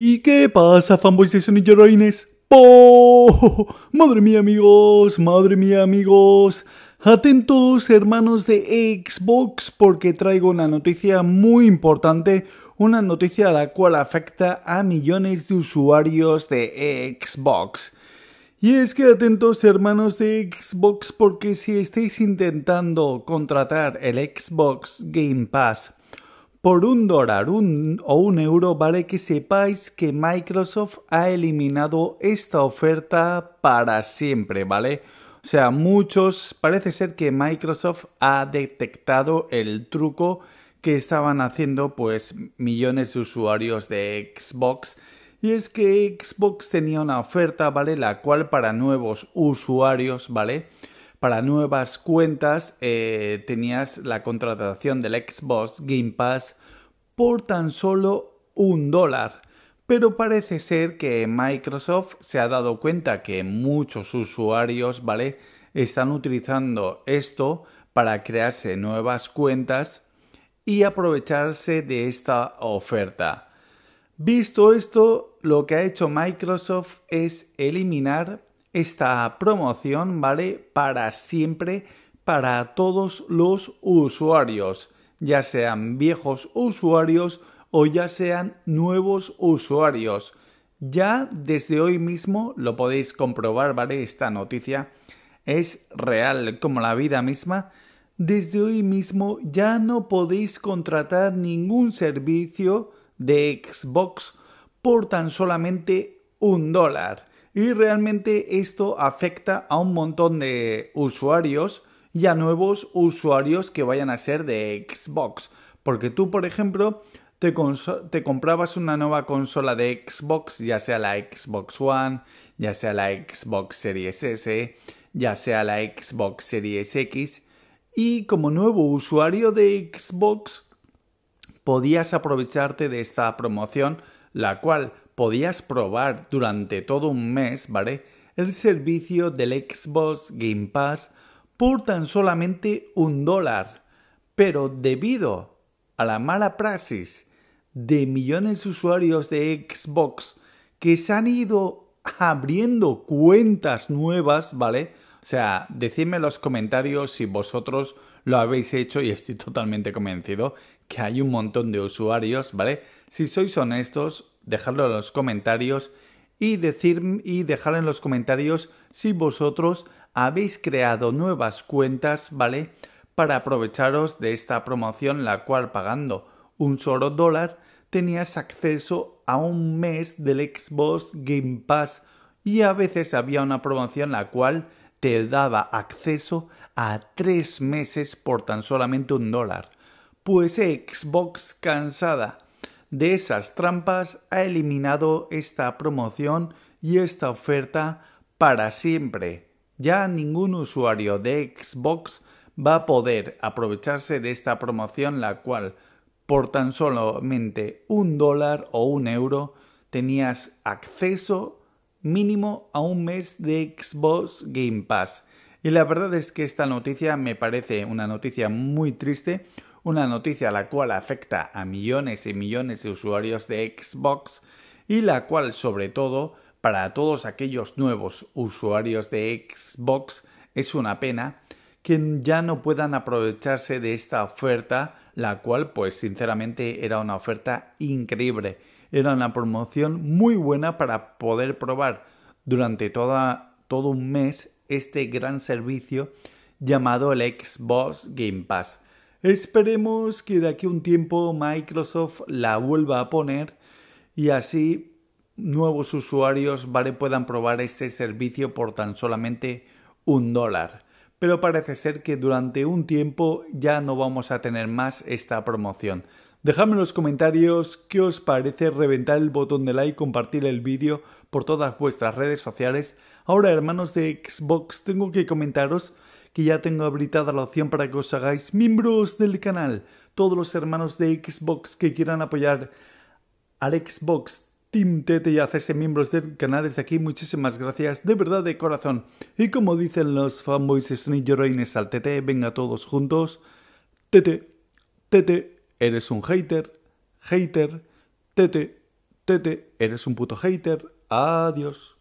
¿Y qué pasa, fanboys de Sonic Heroines? ¡Oh! Madre mía, amigos, madre mía, amigos. Atentos, hermanos de Xbox, porque traigo una noticia muy importante, una noticia la cual afecta a millones de usuarios de Xbox. Y es que atentos hermanos de Xbox porque si estáis intentando contratar el Xbox Game Pass por un dólar un, o un euro vale que sepáis que Microsoft ha eliminado esta oferta para siempre, ¿vale? O sea, muchos, parece ser que Microsoft ha detectado el truco que estaban haciendo pues millones de usuarios de Xbox y es que Xbox tenía una oferta, ¿vale? La cual para nuevos usuarios, ¿vale? para nuevas cuentas eh, tenías la contratación del Xbox Game Pass por tan solo un dólar. Pero parece ser que Microsoft se ha dado cuenta que muchos usuarios, ¿vale? Están utilizando esto para crearse nuevas cuentas y aprovecharse de esta oferta. Visto esto, lo que ha hecho Microsoft es eliminar esta promoción vale para siempre para todos los usuarios, ya sean viejos usuarios o ya sean nuevos usuarios. Ya desde hoy mismo lo podéis comprobar, ¿vale? Esta noticia es real como la vida misma. Desde hoy mismo ya no podéis contratar ningún servicio de Xbox por tan solamente un dólar. Y realmente esto afecta a un montón de usuarios y a nuevos usuarios que vayan a ser de Xbox. Porque tú, por ejemplo, te, te, comprabas una nueva consola de Xbox, ya sea la Xbox One, ya sea la Xbox Series S, ya sea la Xbox Series X, y como nuevo usuario de Xbox podías aprovecharte de esta promoción, la cual podías probar durante todo un mes, ¿vale? El servicio del Xbox Game Pass por tan solamente un dólar. Pero debido a la mala praxis de millones de usuarios de Xbox que se han ido abriendo cuentas nuevas, ¿vale? O sea, decidme en los comentarios si vosotros lo habéis hecho y estoy totalmente convencido que hay un montón de usuarios, ¿vale? Si sois honestos, dejadlo en los comentarios y, decir, y dejar en los comentarios si vosotros habéis creado nuevas cuentas, ¿vale? Para aprovecharos de esta promoción, la cual pagando un solo dólar tenías acceso a un mes del Xbox Game Pass y a veces había una promoción la cual te daba acceso a tres meses por tan solamente un dólar. Pues Xbox cansada de esas trampas ha eliminado esta promoción y esta oferta para siempre. Ya ningún usuario de Xbox va a poder aprovecharse de esta promoción la cual por tan solamente un dólar o un euro tenías acceso mínimo a un mes de Xbox Game Pass. Y la verdad es que esta noticia me parece una noticia muy triste una noticia la cual afecta a millones y millones de usuarios de Xbox y la cual sobre todo para todos aquellos nuevos usuarios de Xbox es una pena que ya no puedan aprovecharse de esta oferta, la cual pues sinceramente era una oferta increíble, era una promoción muy buena para poder probar durante toda, todo un mes este gran servicio llamado el Xbox Game Pass Esperemos que de aquí a un tiempo Microsoft la vuelva a poner y así nuevos usuarios puedan probar este servicio por tan solamente un dólar. Pero parece ser que durante un tiempo ya no vamos a tener más esta promoción. Dejadme en los comentarios qué os parece reventar el botón de like, compartir el vídeo por todas vuestras redes sociales. Ahora hermanos de Xbox tengo que comentaros y ya tengo habilitada la opción para que os hagáis miembros del canal. Todos los hermanos de Xbox que quieran apoyar al Xbox Team Tete y hacerse miembros del canal desde aquí, muchísimas gracias, de verdad de corazón. Y como dicen los fanboys y al Tete, venga todos juntos. Tete, Tete, eres un hater, hater, Tete, Tete, eres un puto hater, adiós.